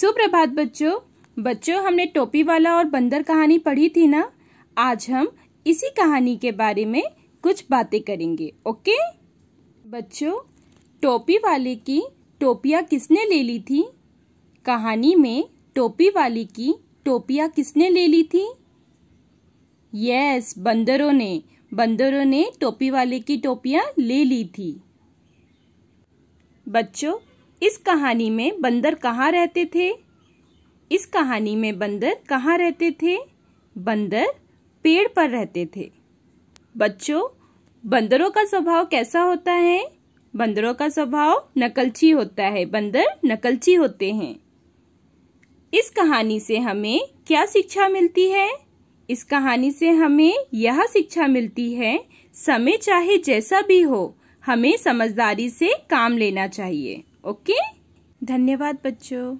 सुप्रभात बच्चों बच्चों हमने टोपी वाला और बंदर कहानी पढ़ी थी ना आज हम इसी कहानी के बारे में कुछ बातें करेंगे ओके बच्चों टोपी वाले की टोपिया किसने ले ली थी कहानी में टोपी वाले की टोपिया किसने ले ली थी यस बंदरों ने बंदरों ने टोपी वाले की टोपिया ले ली थी बच्चों इस कहानी में बंदर कहाँ रहते थे इस कहानी में बंदर कहाँ रहते थे बंदर पेड़ पर रहते थे बच्चों बंदरों का स्वभाव कैसा होता है बंदरों का स्वभाव नकलची होता है बंदर नकलची होते हैं इस कहानी से हमें क्या शिक्षा मिलती है इस कहानी से हमें यह शिक्षा मिलती है समय चाहे जैसा भी हो हमें समझदारी से काम लेना चाहिए ओके धन्यवाद बच्चों